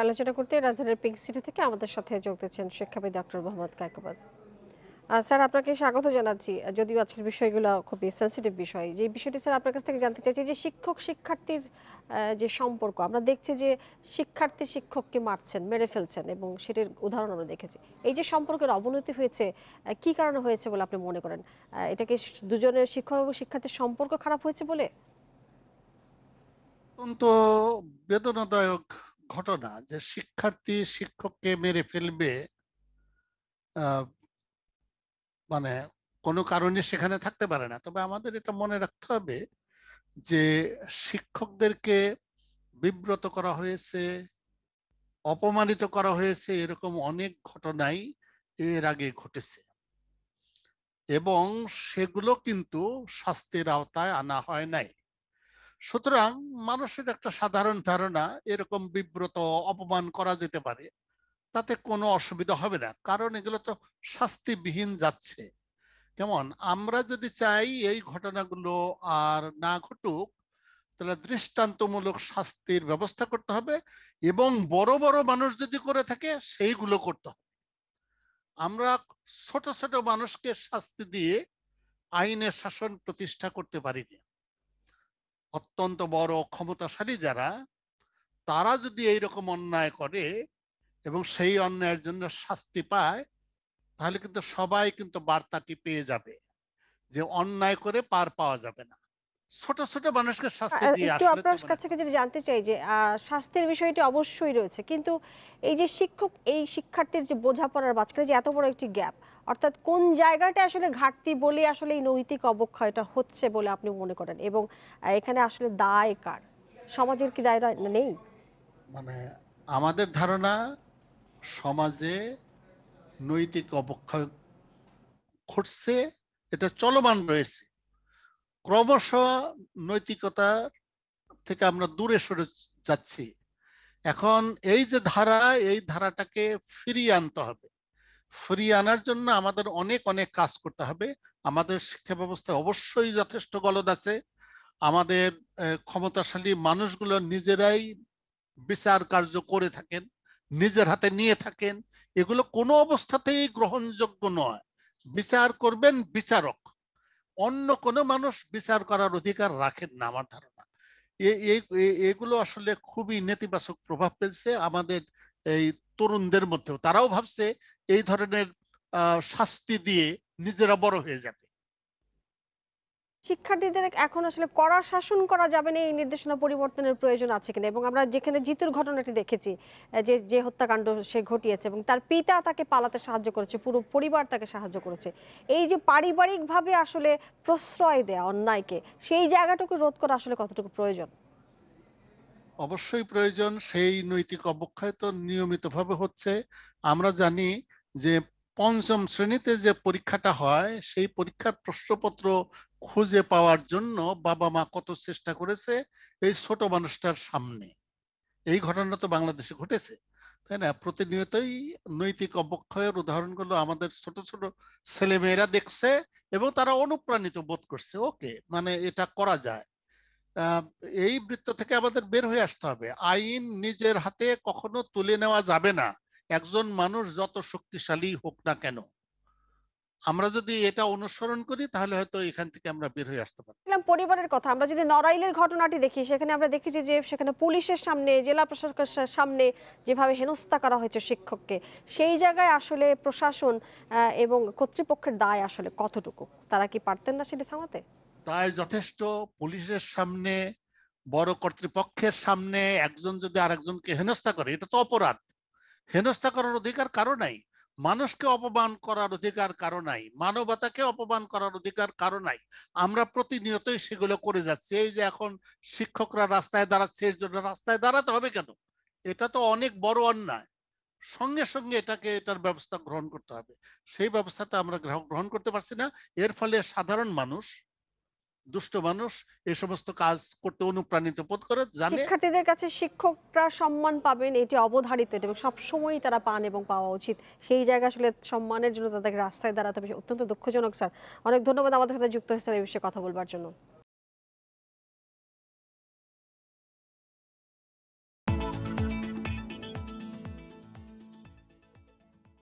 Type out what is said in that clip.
আলোচনা করতে রাজধানীর পিঙ্ক সিটি থেকে আমাদের সাথে যোগ দিচ্ছেন শিক্ষাবিদ ডক্টর মোহাম্মদ কায়কবাদ স্যার আপনাকে স্বাগত জানাচ্ছি যদিও আজকের বিষয়গুলো খুবই সেন্সিটিভ বিষয় যে বিষয়টি স্যার আপনার কাছ থেকে জানতে চাইছি যে শিক্ষক শিক্ষার্থীর যে সম্পর্ক আমরা দেখছি যে শিক্ষার্থী শিক্ষককে মারছেন মেরে ফেলছেন এবং সেটির উদাহরণ আমরা দেখেছি এই যে সম্পর্কের অবনতি হয়েছে কি কারণে হয়েছে বলে আপনি মনে করেন এটাকে দুজনের শিক্ষক এবং শিক্ষার্থীর সম্পর্ক খারাপ হয়েছে বলে অত্যন্ত বেদনাদায়ক ঘটনা যে শিক্ষার্থী শিক্ষককে মেরে ফেলবে মানে কোনো কারণে সেখানে থাকতে পারে না তবে আমাদের এটা মনে রাখতে হবে যে শিক্ষকদেরকে বিব্রত করা হয়েছে অপমানিত করা হয়েছে এরকম অনেক ঘটনাই এর আগে ঘটেছে এবং সেগুলো কিন্তু শাস্তির আওতায় আনা হয় নাই সুতরাং মানুষের একটা সাধারণ ধারণা এরকম বিব্রত অপমান করা যেতে পারে তাতে কোনো অসুবিধা হবে না কারণ এগুলো তো শাস্তিবিহীন যাচ্ছে কেমন আমরা যদি চাই এই ঘটনাগুলো আর না ঘটুক তাহলে দৃষ্টান্তমূলক শাস্তির ব্যবস্থা করতে হবে এবং বড় বড় মানুষ যদি করে থাকে সেইগুলো করতে হবে আমরা ছোট ছোট মানুষকে শাস্তি দিয়ে আইনের শাসন প্রতিষ্ঠা করতে পারিনি অত্যন্ত বড় ক্ষমতাশালী যারা তারা যদি এইরকম অন্যায় করে এবং সেই অন্যায়ের জন্য শাস্তি পায় তাহলে কিন্তু সবাই কিন্তু বার্তাটি পেয়ে যাবে যে অন্যায় করে পার পাওয়া যাবে না ছোট ছোট মানুষকে শাস্তি দিয়ে আপনার মানে যেটা জানতে চাই যে শাস্তির বিষয়টি অবশ্যই রয়েছে কিন্তু এই যে শিক্ষক এই শিক্ষার্থীর যে বোঝাপড়ার মাঝখানে যে এত বড় একটি গ্যাপ অর্থাৎ কোন জায়গাটা আসলে ঘাটতি বলে আসলে এই নৈতিক অবক্ষয়টা হচ্ছে বলে আপনি মনে করেন এবং এখানে আসলে দায় কার সমাজের কি দায় নেই মানে আমাদের ধারণা সমাজে নৈতিক অবক্ষয় ঘটছে এটা চলমান রয়েছে ক্রমশ নৈতিকতা থেকে আমরা দূরে সরে যাচ্ছি এখন এই যে ধারা এই ধারাটাকে ফিরিয়ে আনতে হবে ফিরিয়ে আনার জন্য আমাদের অনেক অনেক কাজ করতে হবে আমাদের শিক্ষা ব্যবস্থায় অবশ্যই যথেষ্ট গলদ আছে আমাদের ক্ষমতাশালী মানুষগুলো নিজেরাই বিচার কার্য করে থাকেন নিজের হাতে নিয়ে থাকেন এগুলো কোনো অবস্থাতেই গ্রহণযোগ্য নয় বিচার করবেন বিচারক অন্য কোনো মানুষ বিচার করার অধিকার রাখেন না আমার ধারণা এগুলো আসলে খুবই নেতিবাচক প্রভাব ফেলছে আমাদের এই তরুণদের মধ্যেও তারাও ভাবছে এই ধরনের শাস্তি দিয়ে নিজেরা বড় হয়ে যাবে শিক্ষার্থীদের এখন আসলে কড়া শাসন করা যাবে না এই নির্দেশনা পরিবর্তনের প্রয়োজন আছে কিনা এবং আমরা যেখানে জিতুর ঘটনাটি দেখেছি যে যে হত্যাকাণ্ড সে ঘটিয়েছে এবং তার পিতা তাকে পালাতে সাহায্য করেছে পুরো পরিবার তাকে সাহায্য করেছে এই যে পারিবারিকভাবে আসলে প্রশ্রয় দেয়া অন্যায়কে সেই জায়গাটুকু রোধ করা আসলে কতটুকু প্রয়োজন অবশ্যই প্রয়োজন সেই নৈতিক অবক্ষয় তো নিয়মিতভাবে হচ্ছে আমরা জানি যে পঞ্চম শ্রেণীতে যে পরীক্ষাটা হয় সেই পরীক্ষার প্রশ্নপত্র খুঁজে পাওয়ার জন্য বাবা মা কত চেষ্টা করেছে এই ছোট মানুষটার সামনে এই ঘটনা তো বাংলাদেশে ঘটেছে তাই না প্রতিনিয়তই নৈতিক অবক্ষয়ের উদাহরণগুলো আমাদের ছোট ছোট ছেলেমেয়েরা দেখছে এবং তারা অনুপ্রাণিত বোধ করছে ওকে মানে এটা করা যায় এই বৃত্ত থেকে আমাদের বের হয়ে আসতে হবে আইন নিজের হাতে কখনো তুলে নেওয়া যাবে না একজন মানুষ যত শক্তিশালী হোক না কেন আমরা যদি এটা অনুসরণ করি তাহলে হয়তো এখান থেকে আমরা বের হয়ে আসতে পারি পরিবারের কথা আমরা যদি নড়াইলের ঘটনাটি দেখি সেখানে আমরা দেখেছি যে সেখানে পুলিশের সামনে জেলা প্রশাসকের সামনে যেভাবে হেনস্থা করা হয়েছে শিক্ষককে সেই জায়গায় আসলে প্রশাসন এবং কর্তৃপক্ষের দায় আসলে কতটুকু তারা কি পারতেন না সেটি থামাতে দায় যথেষ্ট পুলিশের সামনে বড় কর্তৃপক্ষের সামনে একজন যদি আরেকজনকে হেনস্থা করে এটা তো অপরাধ হেনস্থা করার অধিকার কারো নাই মানুষকে অপমান করার অধিকার কারো নাই মানবতাকে অপমান করার অধিকার কারো নাই আমরা প্রতিনিয়তই সেগুলো করে যাচ্ছি এই যে এখন শিক্ষকরা রাস্তায় দাঁড়াচ্ছে এর জন্য রাস্তায় দাঁড়াতে হবে কেন এটা তো অনেক বড় অন্যায় সঙ্গে সঙ্গে এটাকে এটার ব্যবস্থা গ্রহণ করতে হবে সেই ব্যবস্থাটা আমরা গ্রহণ করতে পারছি না এর ফলে সাধারণ মানুষ দুষ্ট মানুষ এই সমস্ত কাজ করতে অনুপ্রাণিত বোধ করে জানে শিক্ষার্থীদের কাছে শিক্ষকরা সম্মান পাবেন এটি অবধারিত এবং সময় তারা পান এবং পাওয়া উচিত সেই জায়গা আসলে সম্মানের জন্য তাদেরকে রাস্তায় দাঁড়াতে হবে অত্যন্ত দুঃখজনক স্যার অনেক ধন্যবাদ আমাদের সাথে যুক্ত হয়েছে এই বিষয়ে কথা বলবার জন্য